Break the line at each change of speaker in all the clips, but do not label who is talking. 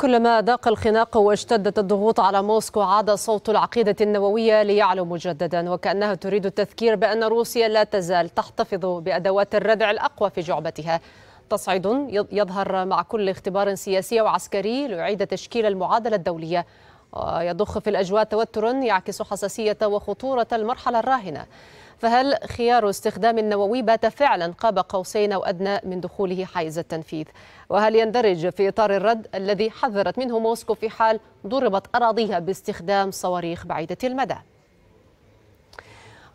كلما ضاق الخناق واشتدت الضغوط على موسكو عاد صوت العقيدة النووية ليعلو مجددا وكأنها تريد التذكير بأن روسيا لا تزال تحتفظ بأدوات الردع الأقوى في جعبتها تصعيد يظهر مع كل اختبار سياسي وعسكري ليعيد تشكيل المعادلة الدولية يضخ في الأجواء توتر يعكس حساسية وخطورة المرحلة الراهنة فهل خيار استخدام النووي بات فعلا قاب قوسين أو أدنى من دخوله حيز التنفيذ وهل يندرج في إطار الرد الذي حذرت منه موسكو في حال ضربت أراضيها باستخدام صواريخ بعيدة المدى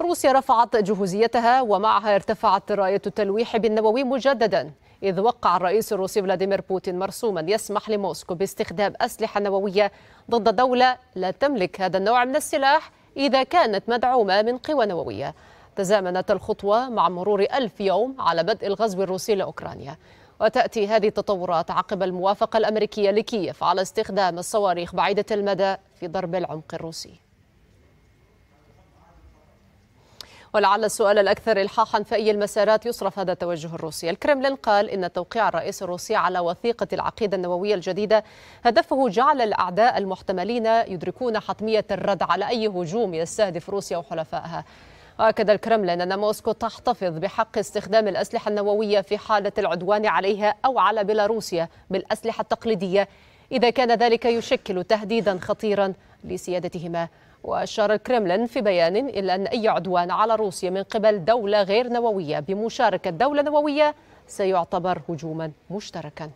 روسيا رفعت جهوزيتها ومعها ارتفعت راية التلويح بالنووي مجددا إذ وقع الرئيس الروسي فلاديمير بوتين مرسوما يسمح لموسكو باستخدام أسلحة نووية ضد دولة لا تملك هذا النوع من السلاح إذا كانت مدعومة من قوى نووية تزامنت الخطوة مع مرور ألف يوم على بدء الغزو الروسي لأوكرانيا وتأتي هذه التطورات عقب الموافقة الأمريكية لكييف على استخدام الصواريخ بعيدة المدى في ضرب العمق الروسي ولعل السؤال الأكثر إلحاحا في أي المسارات يصرف هذا التوجه الروسي الكرملين قال إن توقيع الرئيس الروسي على وثيقة العقيدة النووية الجديدة هدفه جعل الأعداء المحتملين يدركون حتمية الرد على أي هجوم يستهدف روسيا وحلفائها وأكد الكرملين أن موسكو تحتفظ بحق استخدام الأسلحة النووية في حالة العدوان عليها أو على بيلاروسيا بالأسلحة التقليدية إذا كان ذلك يشكل تهديدا خطيرا لسيادتهما وأشار الكرملين في بيان إلى أن أي عدوان على روسيا من قبل دولة غير نووية بمشاركة دولة نووية سيعتبر هجوما مشتركا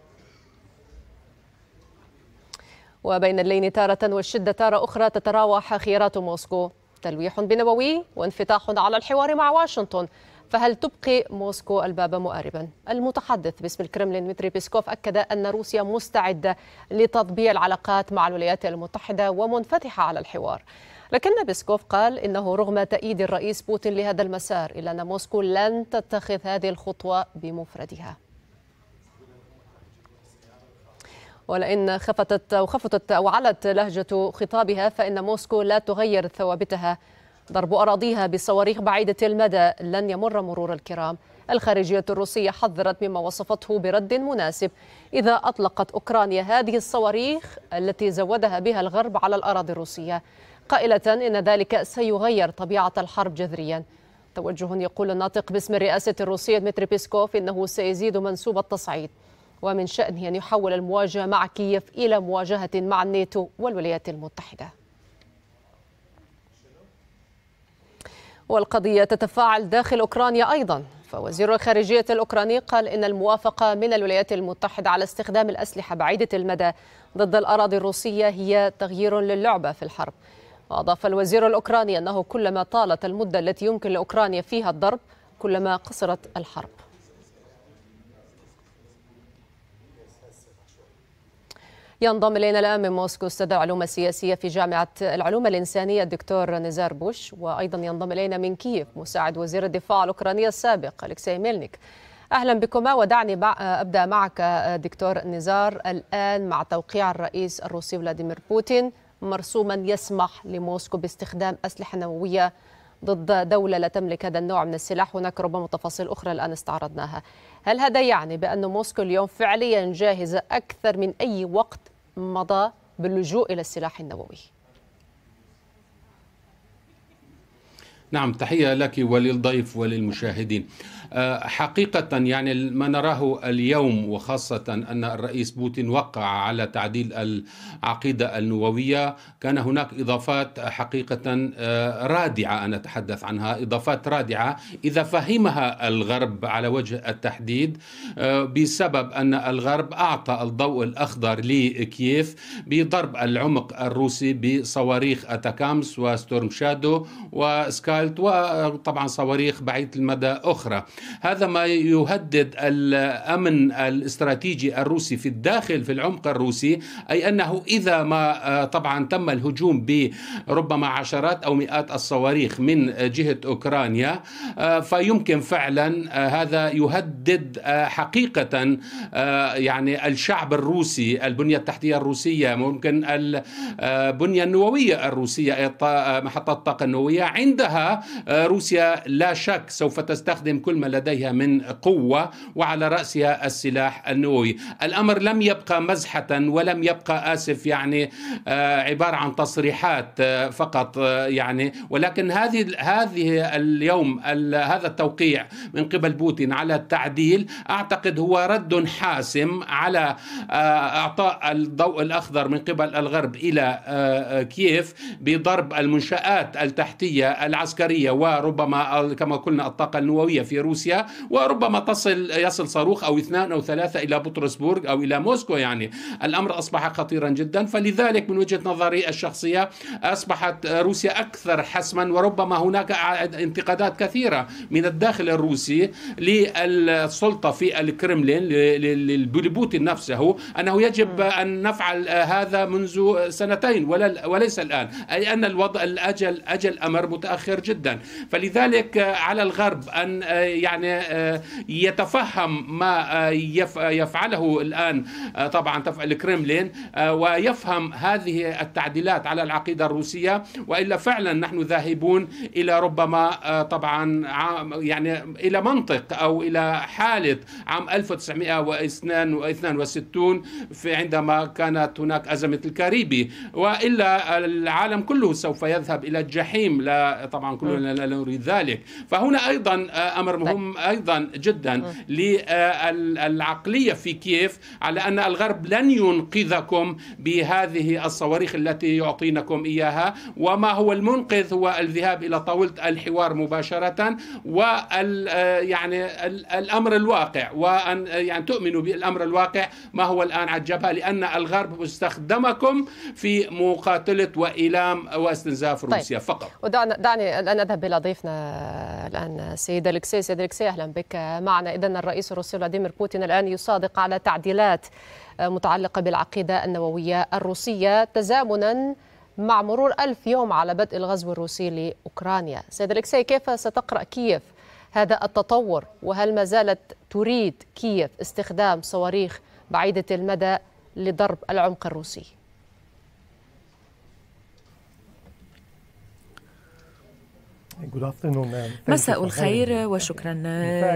وبين اللين تارة والشدة تارة أخرى تتراوح خيارات موسكو تلويح بنووي وانفتاح على الحوار مع واشنطن فهل تبقي موسكو الباب مؤربا؟ المتحدث باسم الكرملين متري بيسكوف أكد أن روسيا مستعدة لتطبيع العلاقات مع الولايات المتحدة ومنفتحة على الحوار لكن بيسكوف قال إنه رغم تأييد الرئيس بوتين لهذا المسار إلا أن موسكو لن تتخذ هذه الخطوة بمفردها ولئن خفتت أو خفتت أو علت لهجة خطابها فإن موسكو لا تغير ثوابتها ضرب أراضيها بصواريخ بعيدة المدى لن يمر مرور الكرام الخارجية الروسية حذرت مما وصفته برد مناسب إذا أطلقت أوكرانيا هذه الصواريخ التي زودها بها الغرب على الأراضي الروسية قائلة إن ذلك سيغير طبيعة الحرب جذريا توجه يقول الناطق باسم الرئاسة الروسية متري بيسكوف إنه سيزيد منسوب التصعيد ومن شأنه أن يحول المواجهة مع كييف إلى مواجهة مع الناتو والولايات المتحدة والقضية تتفاعل داخل أوكرانيا أيضا فوزير الخارجية الأوكراني قال إن الموافقة من الولايات المتحدة على استخدام الأسلحة بعيدة المدى ضد الأراضي الروسية هي تغيير للعبة في الحرب وأضاف الوزير الأوكراني أنه كلما طالت المدة التي يمكن لأوكرانيا فيها الضرب كلما قصرت الحرب ينضم الينا الان من موسكو استاذ العلوم السياسيه في جامعه العلوم الانسانيه الدكتور نزار بوش وايضا ينضم الينا من كييف مساعد وزير الدفاع الاوكراني السابق الكسي ميلنيك اهلا بكما ودعني ابدا معك دكتور نزار الان مع توقيع الرئيس الروسي فلاديمير بوتين مرسوما يسمح لموسكو باستخدام اسلحه نوويه ضد دولة لا تملك هذا النوع من السلاح هناك ربما تفاصيل أخرى الآن استعرضناها هل هذا يعني بأن موسكو اليوم فعليا جاهزة أكثر من أي وقت مضى باللجوء إلى السلاح النووي
نعم تحية لك وللضيف وللمشاهدين آه، حقيقة يعني ما نراه اليوم وخاصة أن الرئيس بوتين وقع على تعديل العقيدة النووية كان هناك إضافات حقيقة آه، رادعة أنا أتحدث عنها إضافات رادعة إذا فهمها الغرب على وجه التحديد آه، بسبب أن الغرب أعطى الضوء الأخضر لكييف بضرب العمق الروسي بصواريخ أتاكامس وستورم شادو وسكالت وطبعا صواريخ بعيد المدى أخرى هذا ما يهدد الامن الاستراتيجي الروسي في الداخل في العمق الروسي اي انه اذا ما آه، طبعا تم الهجوم بربما عشرات او مئات الصواريخ من جهه اوكرانيا آه، فيمكن فعلا آه، هذا يهدد حقيقه يعني الشعب الروسي البنيه التحتيه الروسيه ممكن البنيه النوويه الروسيه محطات الطاقه النوويه عندها روسيا لا شك سوف تستخدم كل ما لديها من قوة وعلى رأسها السلاح النووي الأمر لم يبقى مزحة ولم يبقى آسف يعني آه، عبارة عن تصريحات آه، فقط آه، يعني ولكن هذه هذه اليوم هذا التوقيع من قبل بوتين على التعديل أعتقد هو رد حاسم على إعطاء الضوء الأخضر من قبل الغرب إلى كييف بضرب المنشآت التحتية العسكرية وربما كما قلنا الطاقة النووية في روسيا روسيا وربما تصل يصل صاروخ أو اثنان أو ثلاثة إلى بطرسبورغ أو إلى موسكو يعني الأمر أصبح خطيرا جدا فلذلك من وجهة نظري الشخصية أصبحت روسيا أكثر حسما وربما هناك انتقادات كثيرة من الداخل الروسي للسلطة في الكرملين لبوتين نفسه أنه يجب أن نفعل هذا منذ سنتين ولا وليس الآن أي أن الوضع الأجل أجل أمر متأخر جدا فلذلك على الغرب أن يعني آه، يتفهم ما آه، يفعله الآن آه، طبعا الكرملين ويفهم هذه التعديلات على العقيدة الروسية وإلا فعلا نحن ذاهبون إلى ربما طبعا يعني إلى منطق أو إلى حالة عام 1962 في عندما كانت هناك أزمة الكاريبي وإلا العالم كله سوف يذهب إلى الجحيم لا طبعا كلنا لا نريد ذلك فهنا أيضا أمر مهم مهم ايضا جدا للعقليه في كييف على ان الغرب لن ينقذكم بهذه الصواريخ التي يعطينكم اياها وما هو المنقذ هو الذهاب الى طاوله الحوار مباشره وال آه، يعني الامر الواقع وان آه، يعني تؤمنوا بالامر الواقع ما هو الان على الجبهه لان الغرب استخدمكم في مقاتله وإيلام واستنزاف طيب. روسيا طيب. فقط
ودعني دعني الان اذهب الى ضيفنا الان سيد الكسي سيد الكسي أهلا بك معنا إذا الرئيس الروسي فلاديمير بوتين الآن يصادق على تعديلات متعلقة بالعقيدة النووية الروسية تزامنا مع مرور ألف يوم على بدء الغزو الروسي لأوكرانيا سيد أليكسي كيف ستقرأ كييف هذا التطور وهل ما زالت تريد كييف استخدام صواريخ بعيدة المدى لضرب العمق الروسي؟ مساء الخير
وشكرا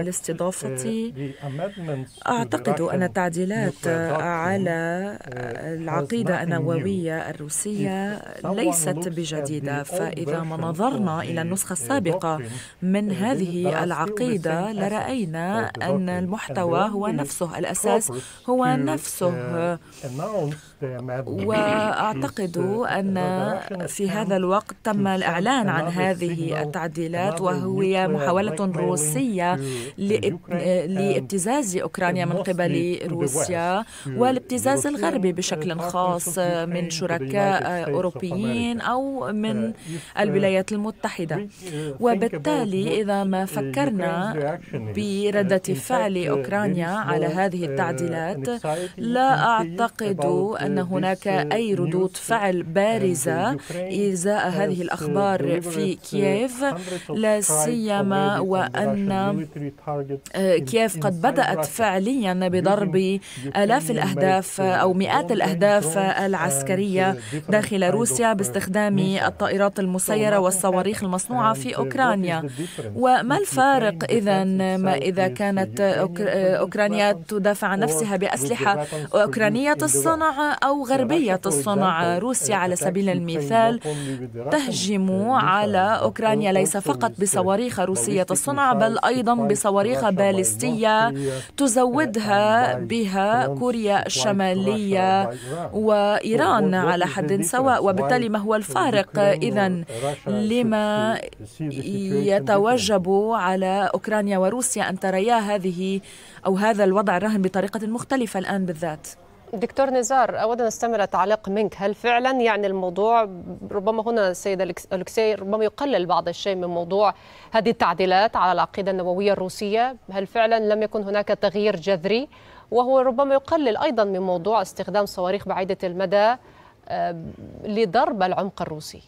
لاستضافتي
uh, أعتقد أن التعديلات على
uh, العقيدة النووية الروسية ليست بجديدة فإذا ما نظرنا إلى النسخة uh, السابقة من هذه العقيدة لرأينا أن المحتوى هو نفسه الأساس هو نفسه وأعتقد أن في هذا الوقت تم الإعلان عن هذه التعديلات وهي محاولة روسية آه، لابتزاز أوكرانيا من قبل روسيا والابتزاز الغربي بشكل uh, خاص من شركاء أوروبيين أو من uh, uh, الولايات المتحدة وبالتالي إذا ما فكرنا بردة فعل أوكرانيا على هذه التعديلات لا أعتقد أن هناك أي ردود فعل بارزة إزاء هذه الأخبار
في كييف لا سيما وأن
آه، كييف قد بدأت فعليا بضرب آلاف الأهداف أو مئات الأهداف العسكرية uh, داخل روسيا uh, باستخدام الطائرات المسيرة والصواريخ المصنوعة في uh, أوكرانيا وما الفارق إذا ما إذا كانت أوكرانيا تدافع عن نفسها بأسلحة أوكرانية الصنع أو غربية الصنع روسيا على سبيل المثال تهجم على أوكرانيا ليس فقط بصواريخ روسية الصنع بل أيضا بصواريخ باليستية تزودها بها كوريا الشمالية وإيران على حد سواء وبالتالي ما هو الفارق إذا لما
يتوجب
على أوكرانيا وروسيا أن تريا هذه أو هذا الوضع الراهن بطريقة مختلفة الآن بالذات
دكتور نزار أود أن أستمر تعليق منك هل فعلا يعني الموضوع ربما هنا السيد ألكسي ربما يقلل بعض الشيء من موضوع هذه التعديلات على العقيدة النووية الروسية هل فعلا لم يكن هناك تغيير جذري وهو ربما يقلل أيضا من موضوع استخدام صواريخ بعيدة المدى لضرب العمق الروسي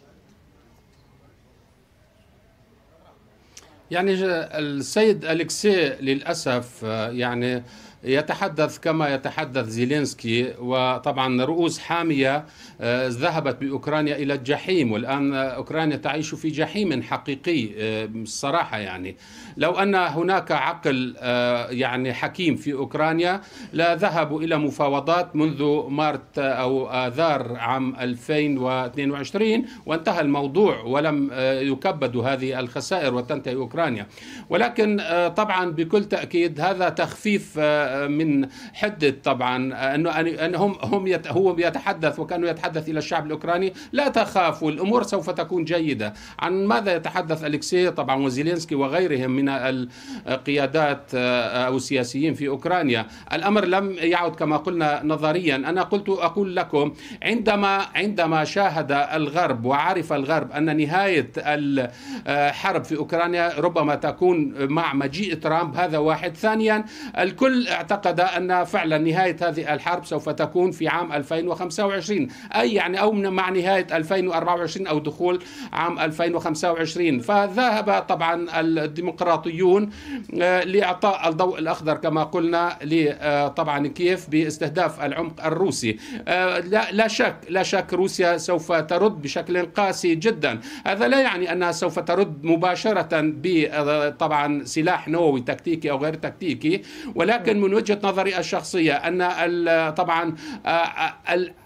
يعني السيد ألكسي للأسف آه، يعني يتحدث كما يتحدث زيلينسكي وطبعا رؤوس حامية آه، ذهبت بأوكرانيا إلى الجحيم والآن أوكرانيا تعيش في جحيم حقيقي آه، الصراحة يعني لو أن هناك عقل آه، يعني حكيم في أوكرانيا لا ذهبوا إلى مفاوضات منذ مارت أو آذار عام 2022 وانتهى الموضوع ولم يكبد هذه الخسائر وتنتهي أوكرانيا ولكن طبعا بكل تأكيد هذا تخفيف من حده طبعا انه ان هم هم هو يتحدث وكانه يتحدث الى الشعب الاوكراني لا تخافوا الامور سوف تكون جيده عن ماذا يتحدث الكسي طبعا وزيلينسكي وغيرهم من القيادات آه، او السياسيين في اوكرانيا الامر لم يعد كما قلنا نظريا انا قلت اقول لكم عندما عندما شاهد الغرب وعرف الغرب ان نهايه الحرب آه، في اوكرانيا ربما تكون مع مجيء ترامب هذا واحد ثانيا الكل اعتقد أن فعلا نهاية هذه الحرب سوف تكون في عام 2025 أي يعني أو مع نهاية 2024 أو دخول عام 2025 فذهب طبعا الديمقراطيون آه، لإعطاء الضوء الأخضر كما قلنا آه، طبعا كيف باستهداف العمق الروسي آه، لا, شك لا شك روسيا سوف ترد بشكل قاسي جدا هذا لا يعني أنها سوف ترد مباشرة طبعا سلاح نووي تكتيكي أو غير تكتيكي ولكن من وجهه نظري الشخصيه ان طبعا آه، آه،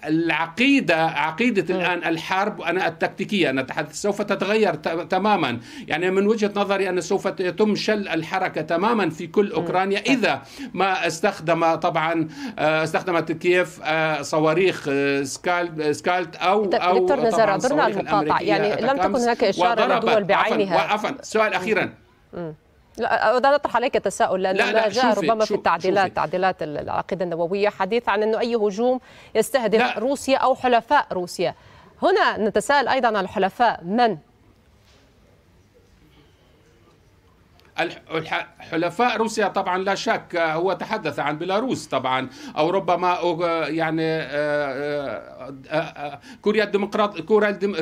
العقيده عقيده الان الحرب انا التكتيكيه نتحدث سوف تتغير تماما يعني من وجهه نظري ان سوف يتم شل الحركه تماما في كل اوكرانيا اذا ما استخدم طبعا آه، استخدمت كييف صواريخ سكالب سكالت او او دكتور نزار عبرنا المقاطع يعني لم تكن هناك اشاره لدول بعينها عفوا سؤال اخيرا
لا أريد أن أطرح عليك تساؤل لأنه لا لا جاء ربما شوفي في التعديلات شوفي تعديلات العقيدة النووية حديث عن أنه أي هجوم يستهدف لا. روسيا أو حلفاء روسيا هنا نتساءل أيضا عن الحلفاء من
حلفاء روسيا طبعا لا شك هو تحدث عن بيلاروس طبعا او ربما يعني آه، آه، آه، كوريا الديمقراطيه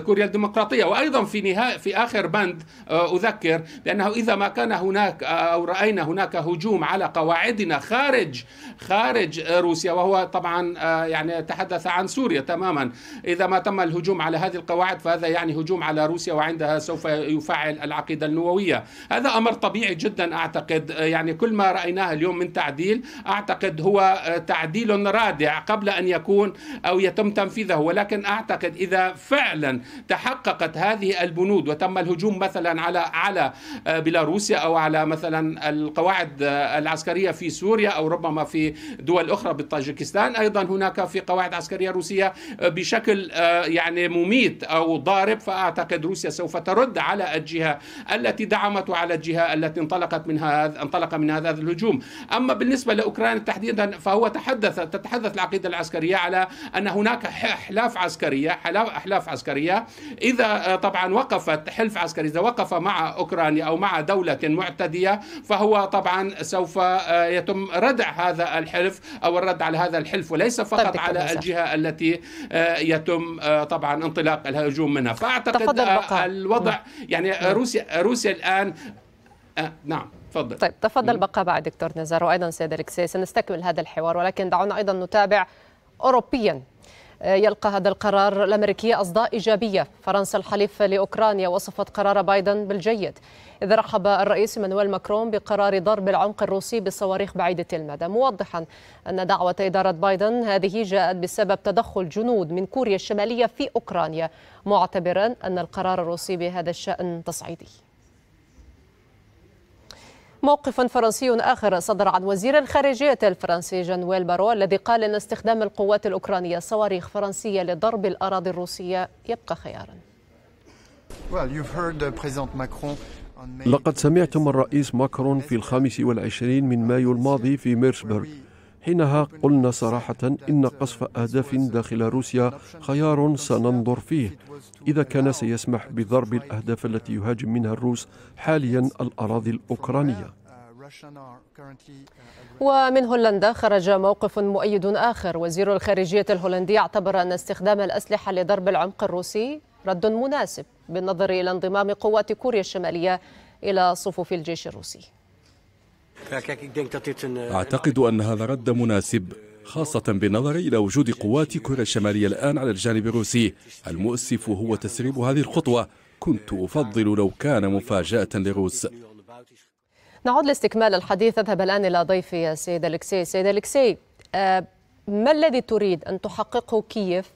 كوريا الديمقراطيه وايضا في نهايه في اخر بند اذكر بانه اذا ما كان هناك او راينا هناك هجوم على قواعدنا خارج خارج روسيا وهو طبعا يعني تحدث عن سوريا تماما اذا ما تم الهجوم على هذه القواعد فهذا يعني هجوم على روسيا وعندها سوف يفعل العقيده النوويه هذا امر طبيعي طبيعي جدا اعتقد آه، يعني كل ما رايناه اليوم من تعديل اعتقد هو آه، تعديل رادع قبل ان يكون او يتم تنفيذه ولكن اعتقد اذا فعلا تحققت هذه البنود وتم الهجوم مثلا على على آه، بيلاروسيا او على مثلا القواعد العسكريه في سوريا او ربما في دول اخرى بالطاجكستان ايضا هناك في قواعد عسكريه روسيه بشكل يعني مميت او ضارب فاعتقد روسيا سوف ترد على الجهه التي دعمت وعلى الجهه التي التي انطلقت من هذا انطلق من هذا الهجوم أما بالنسبة لأوكرانيا تحديدا فهو تحدث تتحدث العقيدة العسكرية على أن هناك أحلاف عسكرية أحلاف عسكرية إذا آه، طبعا وقفت حلف عسكري إذا وقف مع أوكرانيا أو مع دولة معتدية فهو طبعا سوف آه، يتم ردع هذا الحلف أو الرد على هذا الحلف وليس طيب، فقط على الجهة التي آه، يتم طبعا انطلاق الهجوم منها فأعتقد الوضع نعم. يعني نعم. روسيا روسيا الآن آه نعم تفضل طيب
تفضل بقى بعد دكتور نزار وايضا سيد الكسي سنستكمل هذا الحوار ولكن دعونا ايضا نتابع اوروبيا آه، يلقى هذا القرار الامريكي اصداء ايجابيه، فرنسا الحليف لاوكرانيا وصفت قرار بايدن بالجيد، اذ رحب الرئيس مانويل ماكرون بقرار ضرب العمق الروسي بصواريخ بعيده المدى، موضحا ان دعوه اداره بايدن هذه جاءت بسبب تدخل جنود من كوريا الشماليه في اوكرانيا، معتبرا ان القرار الروسي بهذا الشان تصعيدي. موقف فرنسي آخر صدر عن وزير الخارجية الفرنسي جانويل بارو الذي قال أن استخدام القوات الأوكرانية صواريخ فرنسية لضرب الأراضي الروسية يبقى خيارا uh,
لقد سمعتم الرئيس ماكرون في الخامس والعشرين من مايو الماضي في ميرسبرغ حينها قلنا صراحة إن قصف أهداف داخل روسيا خيار سننظر فيه إذا كان سيسمح بضرب الأهداف التي يهاجم منها الروس حاليا الأراضي الأوكرانية
ومن هولندا خرج موقف مؤيد آخر وزير الخارجية الهولندي اعتبر أن استخدام الأسلحة لضرب العمق الروسي رد مناسب بالنظر إلى انضمام قوات كوريا الشمالية إلى صفوف الجيش الروسي
أعتقد أن هذا رد مناسب خاصة بالنظر إلى وجود قوات كوريا الشمالية الآن على الجانب الروسي المؤسف هو تسريب هذه الخطوة كنت أفضل لو كان مفاجأة للروس
نعود لاستكمال الحديث أذهب الآن إلى ضيفي السيد ألكسي سيد ألكسي آه، ما الذي تريد أن تحققه كييف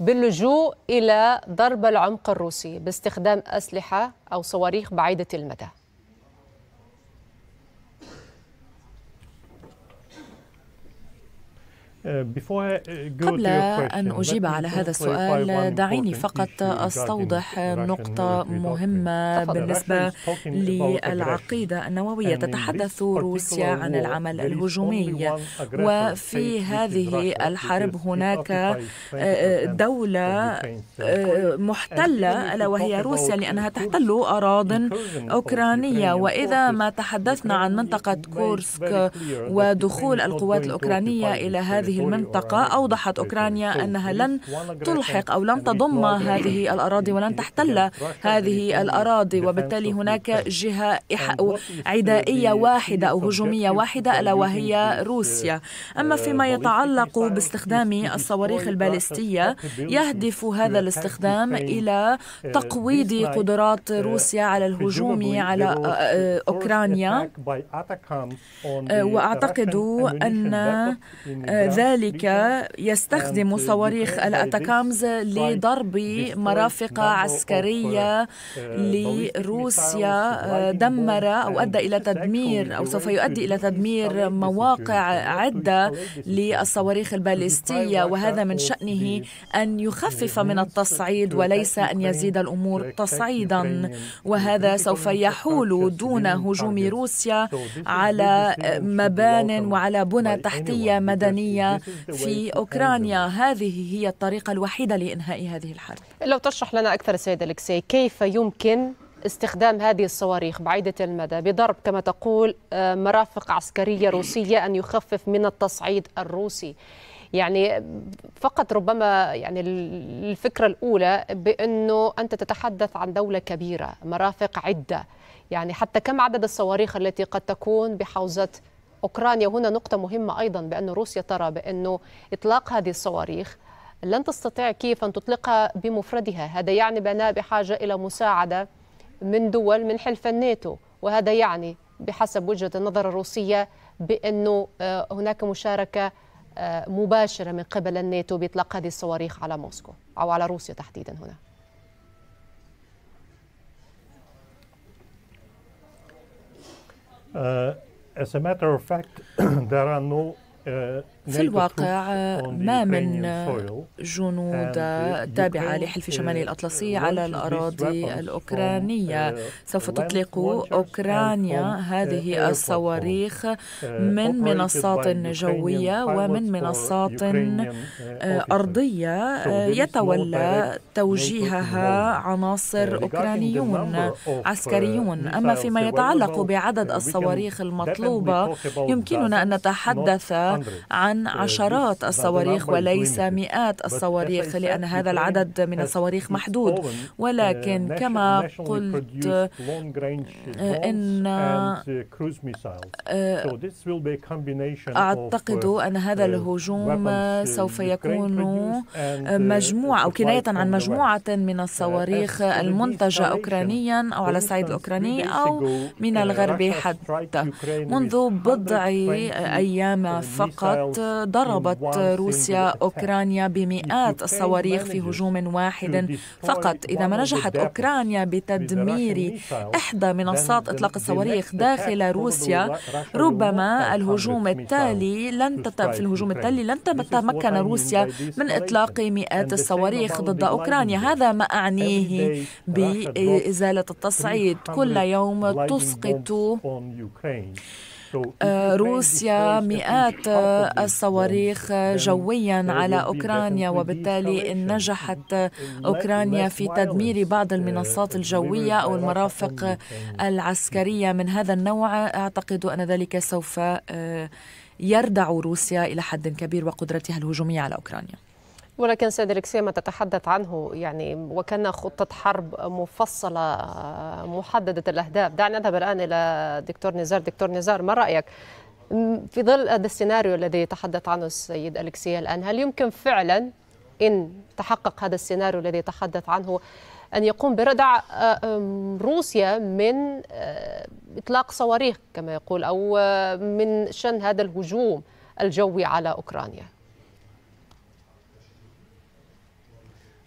باللجوء إلى ضرب العمق الروسي باستخدام أسلحة أو صواريخ بعيدة المدى؟ Uh, uh, قبل أن أجيب على هذا السؤال دعيني فقط أستوضح نقطة
مهمة بالنسبة للعقيدة النووية تتحدث روسيا عن العمل الهجومي وفي هذه الحرب هناك uh, دولة محتلة ألا وهي روسيا لأنها تحتل أراض أوكرانية وإذا ما تحدثنا عن منطقة كورسك ودخول القوات الأوكرانية إلى هذه هذه المنطقة أوضحت أوكرانيا أنها لن تلحق أو لن تضم هذه الأراضي ولن تحتل هذه الأراضي وبالتالي هناك جهة عدائية واحدة أو هجومية واحدة ألا وهي uh, روسيا أما فيما يتعلق باستخدام الصواريخ الباليستية يهدف هذا الاستخدام إلى uh, تقويض قدرات uh, روسيا على الهجوم على أوكرانيا وأعتقد أن ذلك ذلك يستخدم صواريخ الأتاكامز لضرب مرافق عسكرية آه، لروسيا آه، دمر أو أدى إلى تدمير أو سوف يؤدي إلى تدمير مواقع عدة للصواريخ الباليستية وهذا من شأنه أن يخفف من التصعيد وليس أن يزيد الأمور تصعيدا وهذا سوف يحول دون هجوم روسيا على مبان وعلى بنى تحتية مدنية في أوكرانيا هذه هي الطريقة الوحيدة لإنهاء هذه الحرب
لو تشرح لنا أكثر سيد أليكسي كيف يمكن استخدام هذه الصواريخ بعيدة المدى بضرب كما تقول آه، مرافق عسكرية روسية أن يخفف من التصعيد الروسي يعني فقط ربما يعني الفكرة الأولى بأنه أنت تتحدث عن دولة كبيرة مرافق عدة يعني حتى كم عدد الصواريخ التي قد تكون بحوزة أوكرانيا هنا نقطة مهمة أيضا بأن روسيا ترى بأنه إطلاق هذه الصواريخ لن تستطيع كيف أن تطلقها بمفردها هذا يعني بأنها بحاجة إلى مساعدة من دول من حلف الناتو وهذا يعني بحسب وجهة النظر الروسية بأنه آه، هناك مشاركة آه، مباشرة من قبل الناتو بإطلاق هذه الصواريخ على موسكو أو على روسيا تحديدا هنا
آه As a matter of fact, there are no uh, في الواقع آه، ما من آه،
جنود آه، تابعة لحلف شمالي الأطلسي على الأراضي الأوكرانية uh, سوف تطلق أوكرانيا uh, هذه الصواريخ uh, من منصات جوية ومن منصات أرضية يتولى توجيهها عناصر أوكرانيون عسكريون أما فيما يتعلق بعدد الصواريخ المطلوبة يمكننا أن نتحدث عن تقريبا عشرات الصواريخ وليس مئات الصواريخ لأن هذا العدد من الصواريخ محدود uh, ولكن كما قلت إن uh, آه،
أعتقد uh, أن هذا الهجوم سوف
يكون آه، مجموعة أو كناية عن مجموعة من الصواريخ المنتجة أوكرانيا أو على الصعيد الأوكراني أو من الغرب حتى منذ بضع أيام فقط ضربت روسيا أوكرانيا بمئات الصواريخ في هجوم واحد فقط إذا ما نجحت أوكرانيا بتدمير إحدى منصات إطلاق الصواريخ داخل روسيا ربما الهجوم التالي لن في الهجوم التالي لن تتمكن روسيا من إطلاق مئات الصواريخ ضد أوكرانيا هذا ما أعنيه بإزالة التصعيد كل يوم تسقط آه، روسيا مئات الصواريخ آه، جويا على أوكرانيا وبالتالي إن نجحت أوكرانيا في تدمير بعض آه، المنصات الجوية أو المرافق العسكرية من هذا النوع أعتقد أن ذلك سوف يردع روسيا إلى حد كبير وقدرتها الهجومية على أوكرانيا
ولكن سيد الكسي ما تتحدث عنه يعني وكان خطة حرب مفصلة آه، محددة الأهداف دعنا نذهب الآن إلى دكتور نزار دكتور نزار ما رأيك في ظل هذا السيناريو الذي يتحدث عنه السيد الكسي الآن هل يمكن فعلا إن تحقق هذا السيناريو الذي يتحدث عنه أن يقوم بردع آه، روسيا من آه، إطلاق صواريخ كما يقول أو من شن هذا الهجوم الجوي على أوكرانيا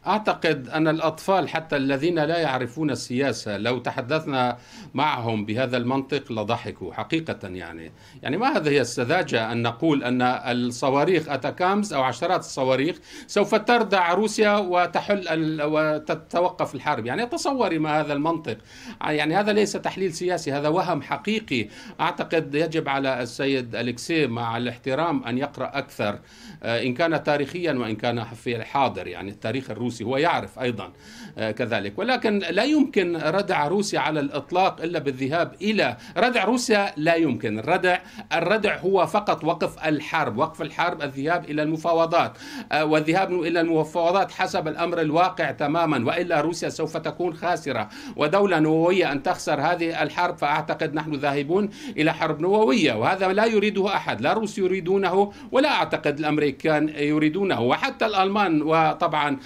اعتقد ان الاطفال حتى الذين لا يعرفون السياسه لو تحدثنا معهم بهذا المنطق لضحكوا حقيقه يعني يعني ما هذه السذاجه ان نقول ان الصواريخ اتاكامز او عشرات الصواريخ سوف تردع روسيا وتحل وتتوقف الحرب يعني تصوري ما هذا المنطق يعني هذا ليس تحليل سياسي هذا وهم حقيقي اعتقد يجب على السيد الكسي مع الاحترام ان يقرا اكثر آه، ان كان تاريخيا وان كان في الحاضر يعني التاريخ الروسي الروسي هو يعرف أيضا آه، كذلك ولكن لا يمكن ردع روسيا على الإطلاق إلا بالذهاب إلى ردع روسيا لا يمكن الردع الردع هو فقط وقف الحرب وقف الحرب الذهاب إلى المفاوضات آه، والذهاب إلى المفاوضات حسب الأمر الواقع تماما وإلا روسيا سوف تكون خاسرة ودولة نووية أن تخسر هذه الحرب فأعتقد نحن ذاهبون إلى حرب نووية وهذا لا يريده أحد لا روس يريدونه ولا أعتقد الأمريكان يريدونه وحتى الألمان وطبعا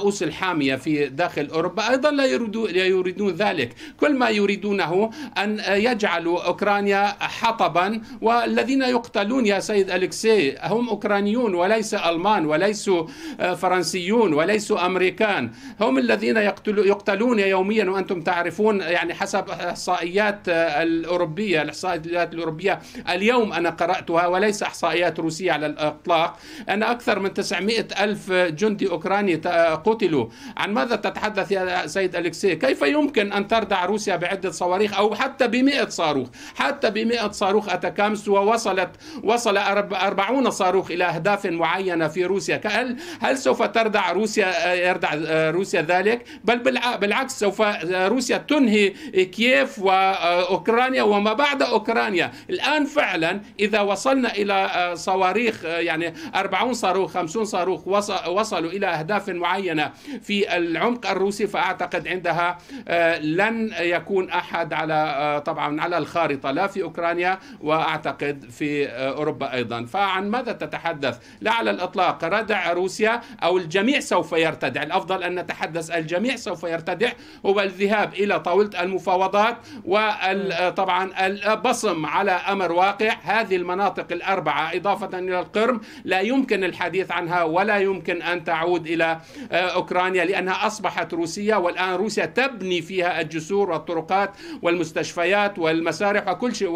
الرؤوس الحامية في داخل أوروبا أيضا لا يريدون, لا يريدون ذلك كل ما يريدونه أن يجعلوا أوكرانيا حطبا والذين يقتلون يا سيد أليكسي هم أوكرانيون وليس ألمان وليسوا آه، فرنسيون وليسوا أمريكان هم الذين يقتلون يوميا وأنتم تعرفون يعني حسب إحصائيات آه، الأوروبية الإحصائيات الأوروبية اليوم أنا قرأتها وليس إحصائيات روسية على الإطلاق أن أكثر من 900 ألف جندي أوكراني قتلوا عن ماذا تتحدث يا سيد أليكسي كيف يمكن أن تردع روسيا بعدة صواريخ أو حتى بمئة صاروخ حتى بمئة صاروخ أتكامس ووصلت وصل أربعون صاروخ إلى أهداف معينة في روسيا هل, هل سوف تردع روسيا يردع روسيا ذلك بل بالعكس سوف روسيا تنهي كييف وأوكرانيا وما بعد أوكرانيا الآن فعلا إذا وصلنا إلى صواريخ يعني 40 صاروخ 50 صاروخ وصلوا إلى أهداف معينة معينة في العمق الروسي فأعتقد عندها آه، لن يكون أحد على آه، طبعا على الخارطة لا في أوكرانيا وأعتقد في آه، أوروبا أيضا فعن ماذا تتحدث لا على الإطلاق ردع روسيا أو الجميع سوف يرتدع الأفضل أن نتحدث الجميع سوف يرتدع هو الذهاب إلى طاولة المفاوضات وطبعا البصم على أمر واقع هذه المناطق الأربعة إضافة إلى القرم لا يمكن الحديث عنها ولا يمكن أن تعود إلى أوكرانيا لأنها أصبحت روسية والآن روسيا تبني فيها الجسور والطرقات والمستشفيات والمسارح وكل شيء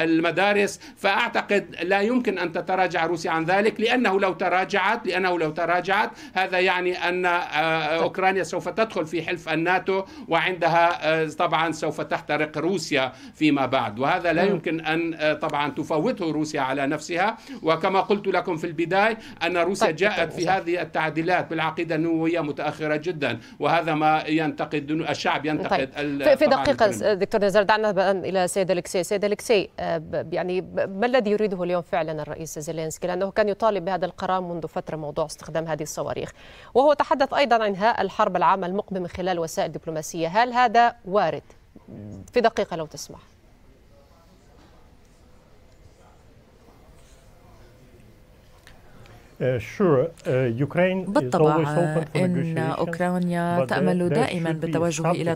والمدارس فأعتقد لا يمكن أن تتراجع روسيا عن ذلك لأنه لو تراجعت لأنه لو تراجعت هذا يعني أن آه، طيب. أوكرانيا سوف تدخل في حلف الناتو وعندها آه، طبعا سوف تحترق روسيا فيما بعد وهذا لا نعم. يمكن أن آه، طبعا تفوته روسيا على نفسها وكما قلت لكم في البداية أن روسيا طيب، جاءت في هذه التعديلات التعديلات بالعقيده النوويه متاخره جدا وهذا ما ينتقد الشعب ينتقد طيب. في دقيقه
دكتور نزار دعنا الى سيد الكسي سيد الكسي آه، يعني ما الذي يريده اليوم فعلا الرئيس زيلينسكي لانه كان يطالب بهذا القرار منذ فتره موضوع استخدام هذه الصواريخ وهو تحدث ايضا عن انهاء الحرب العامه المقبل من خلال وسائل دبلوماسيه هل هذا وارد في دقيقه لو تسمح
Uh, uh, بالطبع إن أوكرانيا تأمل دائما بالتوجه إلى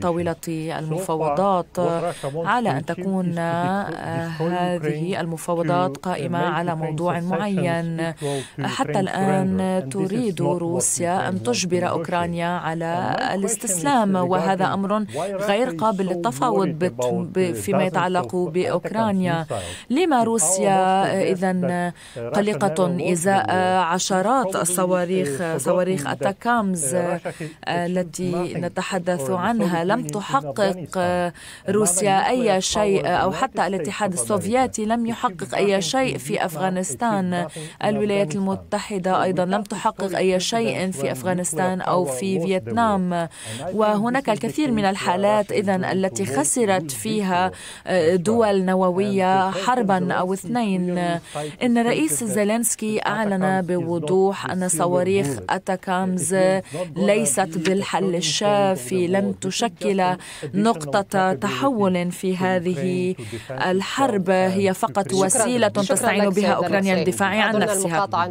طاولة المفاوضات على أن تكون آه، هذه المفاوضات قائمة على موضوع معين حتى الآن تريد روسيا أن تجبر أوكرانيا على الاستسلام وهذا أمر غير قابل للتفاوض فيما يتعلق بأوكرانيا لما روسيا إذا uh, قلقة إزالة آه، عشرات الصواريخ آه، صواريخ أتاكامز آه، التي نتحدث عنها لم تحقق روسيا أي شيء أو حتى الاتحاد السوفيتي لم يحقق أي شيء في أفغانستان الولايات المتحدة أيضا لم تحقق أي شيء في أفغانستان أو في فيتنام وهناك الكثير من الحالات إذا التي خسرت فيها دول نووية حربا أو اثنين إن الرئيس زيلينسكي أعلن بوضوح أن صواريخ أتاكامز ليست بالحل الشافي لم تشكل نقطة تحول في هذه الحرب هي فقط وسيلة تستعين بها أوكرانيا للدفاع عن نفسها